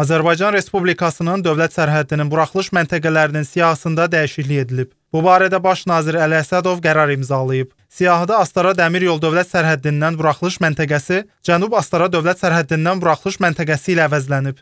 Azərbaycan Respublikasının dövlət sərhədinin buraxılış məntəqələrinin siyahısında dəyişiklik edilib. Bu barədə baş nazir Əli Əsədov qərar imzalayıb. Siyahıda Astara dəmir yol dövlət sərhəddindən buraxılış məntəqəsi Cənub Astara dövlət sərhəddindən buraxılış məntəqəsi ilə əvəzlənib.